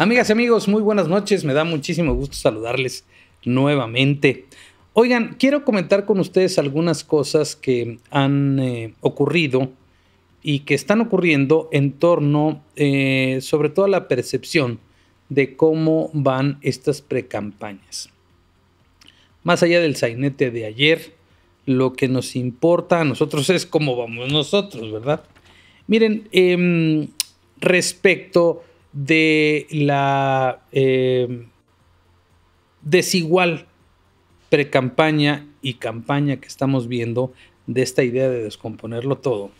Amigas y amigos, muy buenas noches. Me da muchísimo gusto saludarles nuevamente. Oigan, quiero comentar con ustedes algunas cosas que han eh, ocurrido y que están ocurriendo en torno, eh, sobre todo, a la percepción de cómo van estas precampañas. Más allá del sainete de ayer, lo que nos importa a nosotros es cómo vamos nosotros, ¿verdad? Miren, em, respecto de la eh, desigual precampaña y campaña que estamos viendo de esta idea de descomponerlo todo.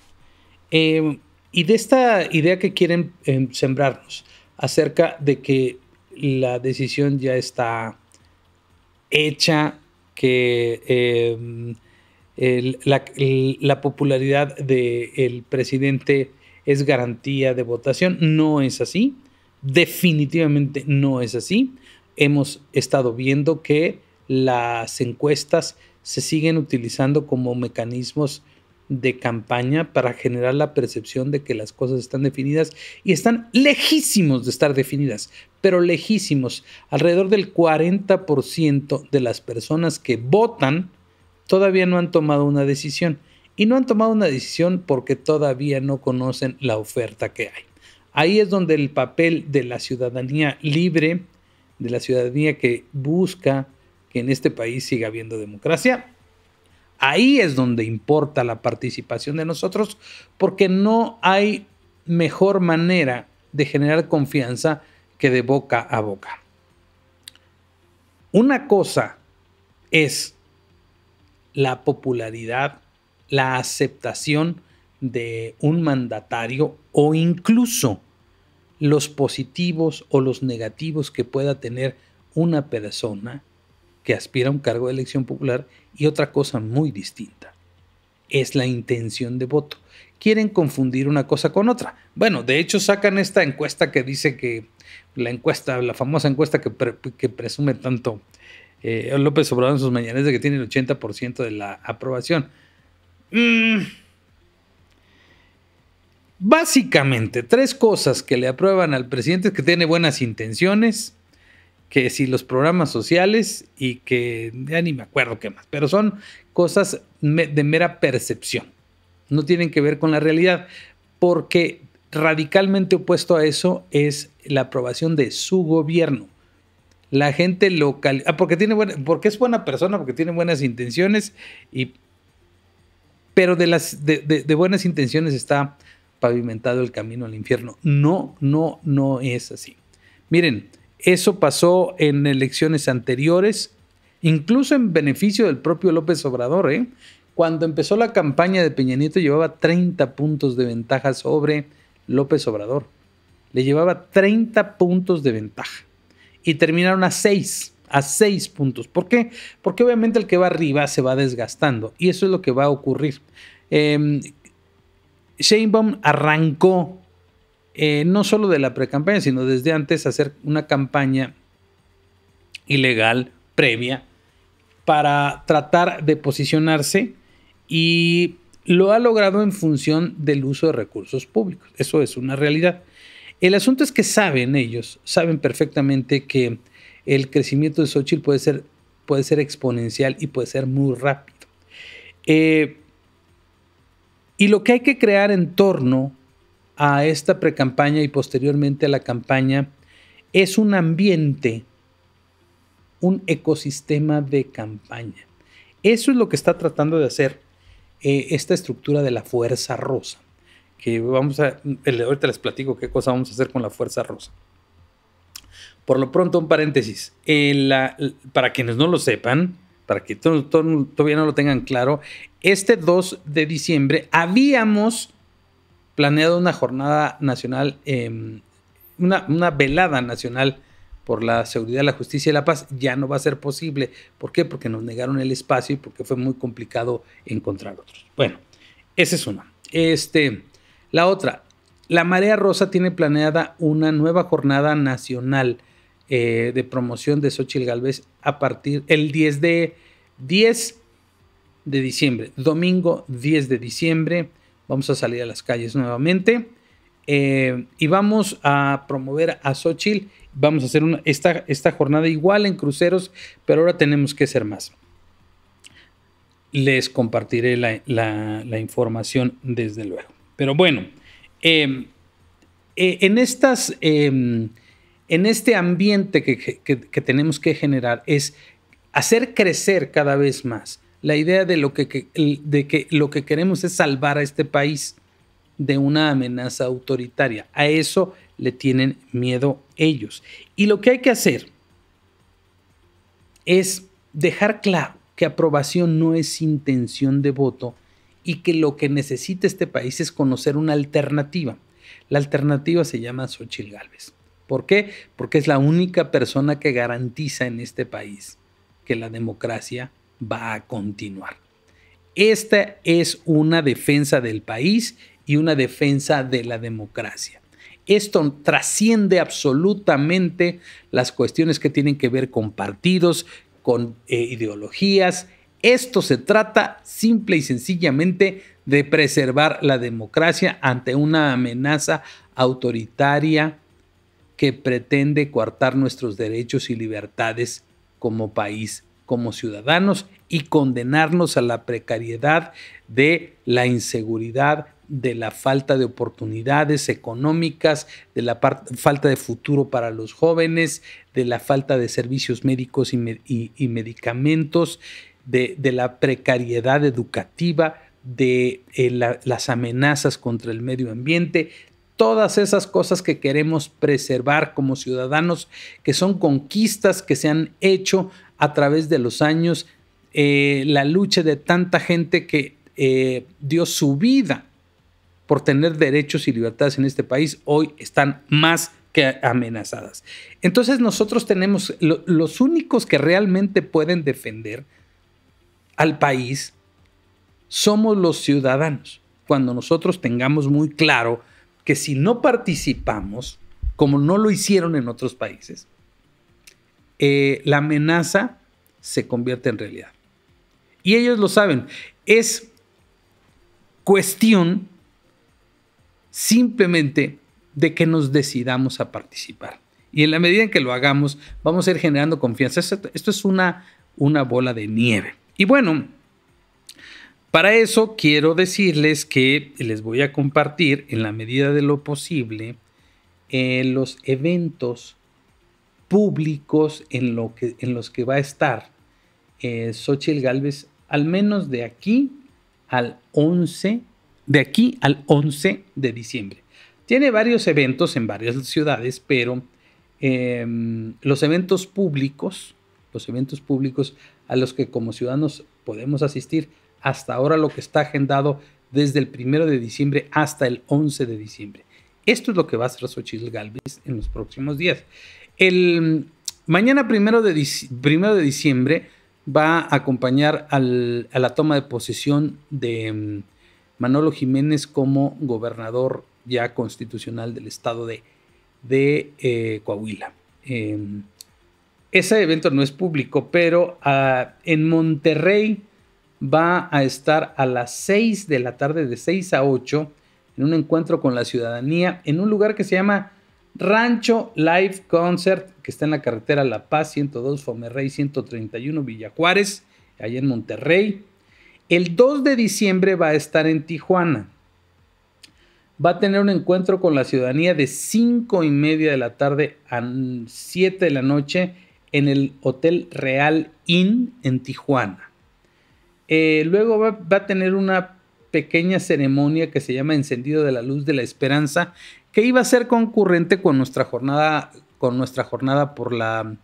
Em, y de esta idea que quieren em, sembrarnos acerca de que la decisión ya está hecha, que em, la, popularidad del presidente es garantía de votación. No es así. Definitivamente no es así. Hemos estado viendo que las encuestas se siguen utilizando como mecanismos de campaña para generar la percepción de que las cosas están definidas y están lejísimos de estar definidas, pero lejísimos. Alrededor del 40% de las personas que votan todavía no han tomado una decisión y no han tomado una decisión porque todavía no conocen la oferta que hay. Ahí es donde el papel de la ciudadanía libre, de la ciudadanía que busca que en este país siga habiendo democracia, ahí es donde importa la participación de nosotros porque no hay mejor manera de generar confianza que de boca a boca. Una cosa es la popularidad la aceptación de un mandatario o incluso los positivos o los negativos que pueda tener una persona que aspira a un cargo de elección popular y otra cosa muy distinta. Es la intención de voto. Quieren confundir una cosa con otra. Bueno, de hecho sacan esta encuesta que dice que la encuesta, la famosa encuesta que, presume tanto eh, López Obrador en sus mañanas de que tiene el 80% de la aprobación. Mm. Básicamente, tres cosas que le aprueban al presidente es que tiene buenas intenciones, que si los programas sociales y que ya ni me acuerdo qué más, pero son cosas de mera percepción, no tienen que ver con la realidad, porque radicalmente opuesto a eso es la aprobación de su gobierno. La gente local, ah, porque tiene porque es buena persona, porque tiene buenas intenciones y pero de, las, de, de, buenas intenciones está pavimentado el camino al infierno. No, no, no es así. Miren, eso pasó en elecciones anteriores, incluso en beneficio del propio López Obrador. ¿eh? Cuando empezó la campaña de Peña Nieto llevaba 30 puntos de ventaja sobre López Obrador. Le llevaba 30 puntos de ventaja y terminaron a 6 a seis puntos. ¿Por qué? Porque obviamente el que va arriba se va desgastando y eso es lo que va a ocurrir. Eh, Sheinbaum arrancó eh, no solo de la pre-campaña, sino desde antes hacer una campaña ilegal previa para tratar de posicionarse y lo ha logrado en función del uso de recursos públicos. Eso es una realidad. El asunto es que saben ellos, saben perfectamente que el crecimiento de Xochitl puede ser, puede ser exponencial y puede ser muy rápido. Eh, y lo que hay que crear en torno a esta precampaña y posteriormente a la campaña es un ambiente, un ecosistema de campaña. Eso es lo que está tratando de hacer eh, esta estructura de la Fuerza Rosa. Que vamos a, ahorita les platico qué cosa vamos a hacer con la Fuerza Rosa. Por lo pronto, un paréntesis. para quienes no lo sepan, para que todavía no lo tengan claro, este 2 de diciembre habíamos planeado una jornada nacional, em, una, velada nacional por la seguridad, la justicia y la paz, ya no va a ser posible. ¿Por qué? Porque nos negaron el espacio y porque fue muy complicado encontrar otros. Bueno, esa es una. Este, la otra, la Marea Rosa tiene planeada una nueva jornada nacional eh, de promoción de Xochitl Galvez a partir el 10 de 10 de diciembre, domingo 10 de diciembre. Vamos a salir a las calles nuevamente eh, y vamos a promover a Xochitl. Vamos a hacer una, esta, esta jornada igual en cruceros, pero ahora tenemos que hacer más. Les compartiré la, información desde luego. Pero bueno, eh, en estas em, en este ambiente que, tenemos que generar es hacer crecer cada vez más la idea de lo que, de que lo que queremos es salvar a este país de una amenaza autoritaria. A eso le tienen miedo ellos. Y lo que hay que hacer es dejar claro que aprobación no es intención de voto y que lo que necesita este país es conocer una alternativa. La alternativa se llama Xochil Gálvez. ¿Por qué? Porque es la única persona que garantiza en este país que la democracia va a continuar. Esta es una defensa del país y una defensa de la democracia. Esto trasciende absolutamente las cuestiones que tienen que ver con partidos, con eh, ideologías. Esto se trata simple y sencillamente de preservar la democracia ante una amenaza autoritaria, que pretende coartar nuestros derechos y libertades como país, como ciudadanos y condenarnos a la precariedad de la inseguridad, de la falta de oportunidades económicas, de la falta de futuro para los jóvenes, de la falta de servicios médicos y, medicamentos, de, la precariedad educativa, de eh, las amenazas contra el medio ambiente, todas esas cosas que queremos preservar como ciudadanos, que son conquistas que se han hecho a través de los años, eh, la lucha de tanta gente que eh, dio su vida por tener derechos y libertades en este país, hoy están más que amenazadas. Entonces nosotros tenemos los únicos que realmente pueden defender al país somos los ciudadanos. Cuando nosotros tengamos muy claro si no participamos, como no lo hicieron en otros países, eh, la amenaza se convierte en realidad. Y ellos lo saben. Es cuestión simplemente de que nos decidamos a participar. Y en la medida en que lo hagamos, vamos a ir generando confianza. Esto, es una, una bola de nieve. Y bueno, para eso quiero decirles que les voy a compartir en la medida de lo posible eh, los eventos públicos en, los que va a estar eh, Xochitl Galvez al menos de aquí al 11 de aquí al 11 de diciembre. Tiene varios eventos en varias ciudades, pero em, los eventos públicos, los eventos públicos a los que como ciudadanos podemos asistir, hasta ahora lo que está agendado desde el primero de diciembre hasta el 11 de diciembre. Esto es lo que va a hacer Xochitl Galvez en los próximos días. El mañana primero de, de diciembre va a acompañar a la toma de posesión de mm, Manolo Jiménez como gobernador ya constitucional del estado de, de eh, Coahuila. Eh, ese evento no es público, pero ah, en Monterrey va a estar a las 6 de la tarde, de 6 a 8, en un encuentro con la ciudadanía en un lugar que se llama Rancho Live Concert, que está en la carretera La Paz 102, Fomerrey 131, Villajuárez, allá en Monterrey. El 2 de diciembre va a estar en Tijuana. Va a tener un encuentro con la ciudadanía de 5 y media de la tarde a 7 de la noche en el Hotel Real Inn en Tijuana. Eh, luego va, a tener una pequeña ceremonia que se llama Encendido de la Luz de la Esperanza, que iba a ser concurrente con nuestra jornada, con nuestra jornada por la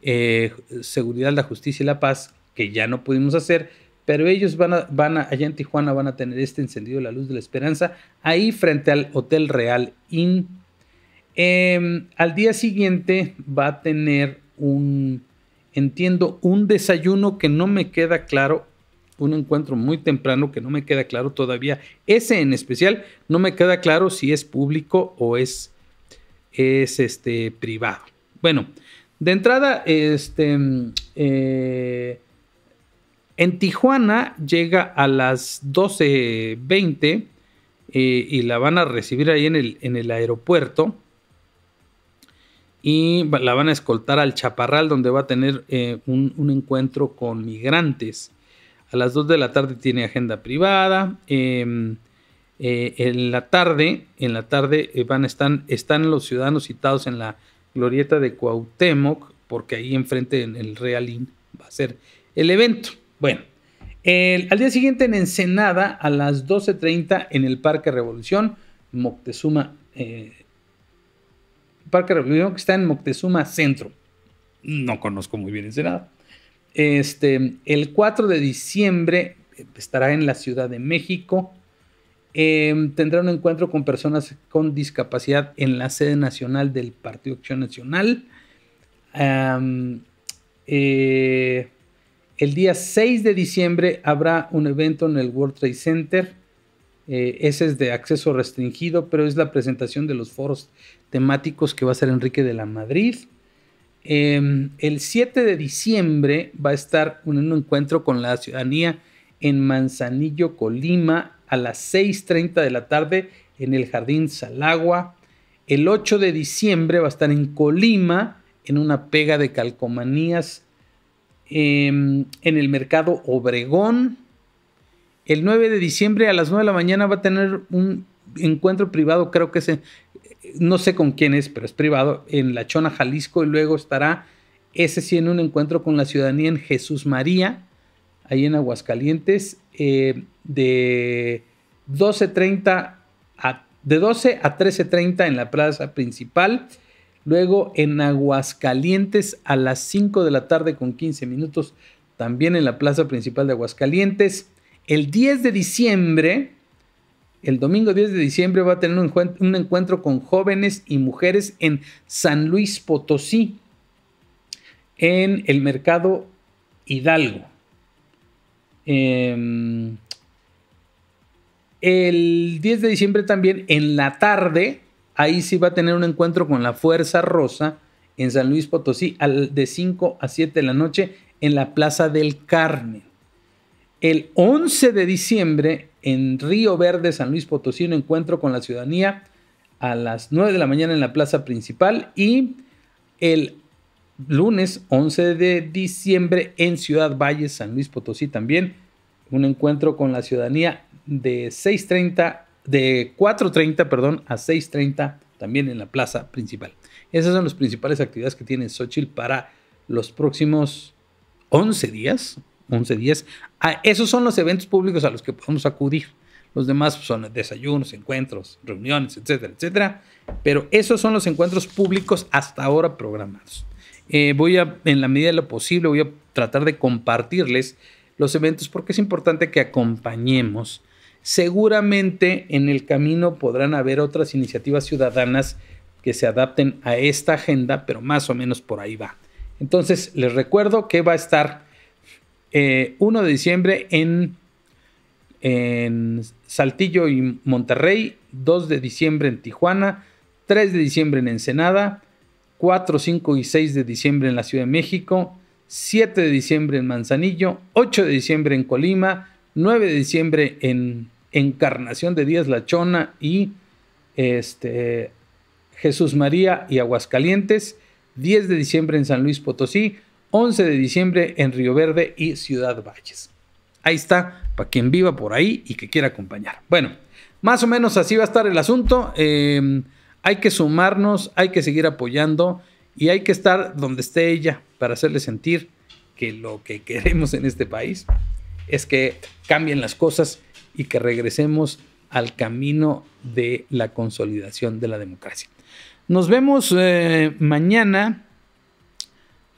eh, seguridad, la justicia y la paz, que ya no pudimos hacer, pero ellos van a, van a, allá en Tijuana van a tener este encendido de la luz de la esperanza, ahí frente al Hotel Real Inn. Em, al día siguiente va a tener un, entiendo, un desayuno que no me queda claro un encuentro muy temprano que no me queda claro todavía. Ese en especial no me queda claro si es público o es, es este, privado. Bueno, de entrada, este, mm, eh, en Tijuana llega a las 12.20 eh, y la van a recibir ahí en el, en el aeropuerto y la van a escoltar al Chaparral, donde va a tener eh, un, encuentro con migrantes. A las 2 de la tarde tiene agenda privada. Em, eh, en la tarde, en la tarde eh, van, están, están los ciudadanos citados en la glorieta de Cuauhtémoc, porque ahí enfrente en el Realín va a ser el evento. Bueno, al día siguiente en Ensenada, a las 12.30 en el Parque Revolución, Moctezuma, eh, Parque Revolución que está en Moctezuma Centro. No conozco muy bien Ensenada. Este, el 4 de diciembre eh, estará en la Ciudad de México. Em, tendrá un encuentro con personas con discapacidad en la sede nacional del Partido Acción Nacional. Eh, el día 6 de diciembre habrá un evento en el World Trade Center. Eh, ese es de acceso restringido, pero es la presentación de los foros temáticos que va a ser Enrique de la Madrid. Em, el 7 de diciembre va a estar un encuentro con la ciudadanía en Manzanillo, Colima, a las 6.30 de la tarde en el Jardín Salagua. El 8 de diciembre va a estar en Colima en una pega de calcomanías em, en el mercado Obregón. El 9 de diciembre a las 9 de la mañana va a tener un encuentro privado, creo que es en, no sé con quién es, pero es privado, en La Chona, Jalisco, y luego estará ese sí en un encuentro con la ciudadanía en Jesús María, ahí en Aguascalientes, eh, de 12.30 a de 12 a 13.30 en la plaza principal. Luego en Aguascalientes a las 5 de la tarde con 15 minutos, también en la plaza principal de Aguascalientes. El 10 de diciembre el domingo 10 de diciembre va a tener un encuentro, con jóvenes y mujeres en San Luis Potosí, en el mercado Hidalgo. Em, el 10 de diciembre también, en la tarde, ahí sí va a tener un encuentro con la Fuerza Rosa en San Luis Potosí al, de 5 a 7 de la noche en la Plaza del Carmen. El 11 de diciembre en Río Verde, San Luis Potosí, un encuentro con la ciudadanía a las 9 de la mañana en la plaza principal y el lunes 11 de diciembre en Ciudad Valle, San Luis Potosí también, un encuentro con la ciudadanía de 6.30, de 4.30, perdón, a 6.30 también en la plaza principal. Esas son las principales actividades que tiene Xochitl para los próximos 11 días, 11, 10. Ah, esos son los eventos públicos a los que podemos acudir. Los demás son desayunos, encuentros, reuniones, etcétera, etcétera. Pero esos son los encuentros públicos hasta ahora programados. Eh, voy a, en la medida de lo posible, voy a tratar de compartirles los eventos porque es importante que acompañemos. Seguramente en el camino podrán haber otras iniciativas ciudadanas que se adapten a esta agenda, pero más o menos por ahí va. Entonces, les recuerdo que va a estar 1 eh, de diciembre en, en Saltillo y Monterrey, 2 de diciembre en Tijuana, 3 de diciembre en Ensenada, 4, 5 y 6 de diciembre en la Ciudad de México, 7 de diciembre en Manzanillo, 8 de diciembre en Colima, 9 de diciembre en Encarnación de Díaz Lachona y este, Jesús María y Aguascalientes, 10 de diciembre en San Luis Potosí, 11 de diciembre en Río Verde y Ciudad Valles. Ahí está, para quien viva por ahí y que quiera acompañar. Bueno, más o menos así va a estar el asunto. Em, hay que sumarnos, hay que seguir apoyando y hay que estar donde esté ella para hacerle sentir que lo que queremos en este país es que cambien las cosas y que regresemos al camino de la consolidación de la democracia. Nos vemos eh, mañana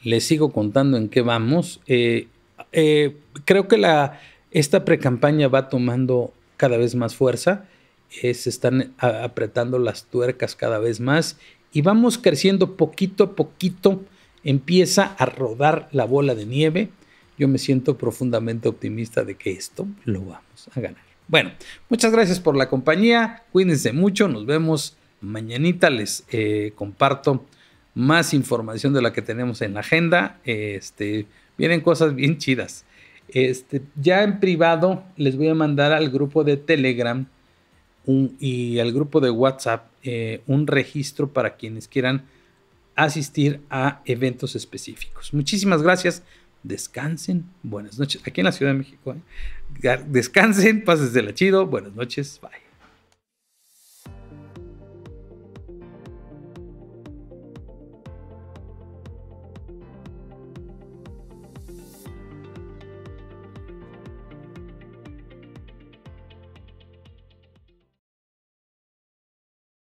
les sigo contando en qué vamos. Eh, eh, creo que la, esta precampaña va tomando cada vez más fuerza, se están apretando las tuercas cada vez más y vamos creciendo poquito a poquito, empieza a rodar la bola de nieve. Yo me siento profundamente optimista de que esto lo vamos a ganar. Bueno, muchas gracias por la compañía, cuídense mucho, nos vemos mañanita, les eh, comparto más información de la que tenemos en la agenda. Este, vienen cosas bien chidas. Este, ya en privado les voy a mandar al grupo de Telegram y al grupo de WhatsApp eh, un registro para quienes quieran asistir a eventos específicos. Muchísimas gracias. Descansen. Buenas noches. Aquí en la Ciudad de México. ¿eh? descansen, Descansen. de la chido. Buenas noches. Bye.